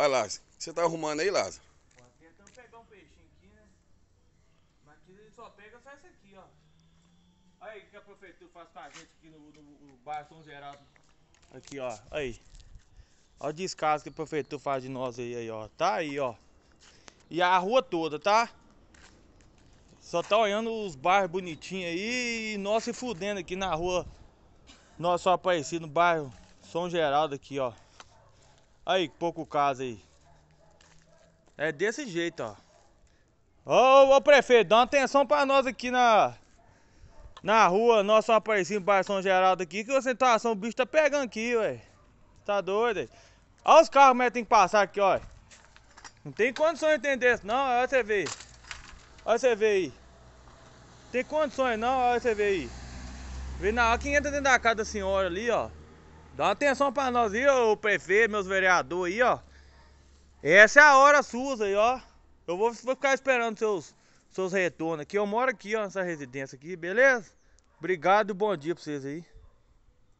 Vai, Lázaro. O que você tá arrumando aí, Lázaro? tentando pegar um peixinho aqui, né? Mas aqui ele só pega só esse aqui, ó. Olha aí o que a prefeitura faz pra gente aqui no, no, no bairro São Geraldo. Aqui, ó. Aí. Olha o descaso que a prefeitura faz de nós aí, aí, ó. Tá aí, ó. E a rua toda, tá? Só tá olhando os bairros bonitinhos aí e nós se fudendo aqui na rua. Nós só Aparecido, no bairro São Geraldo aqui, ó. Aí, pouco caso aí. É desse jeito, ó. Ô, ô prefeito, dá uma atenção pra nós aqui na... Na rua, nosso aparecido para São Geraldo aqui, que você tá, o bicho tá pegando aqui, ué. Tá doido, aí. Olha os carros que tem que passar aqui, ó. Não tem condições de entender isso, não. Olha você ver. Olha você ver aí. Tem condições, não. Olha você ver aí. Vê na hora que entra dentro da casa da senhora ali, ó. Dá uma atenção pra nós aí, ô prefeito, meus vereadores aí, ó. Essa é a hora sua aí, ó. Eu vou, vou ficar esperando seus, seus retornos aqui. Eu moro aqui, ó, nessa residência aqui, beleza? Obrigado e bom dia pra vocês aí.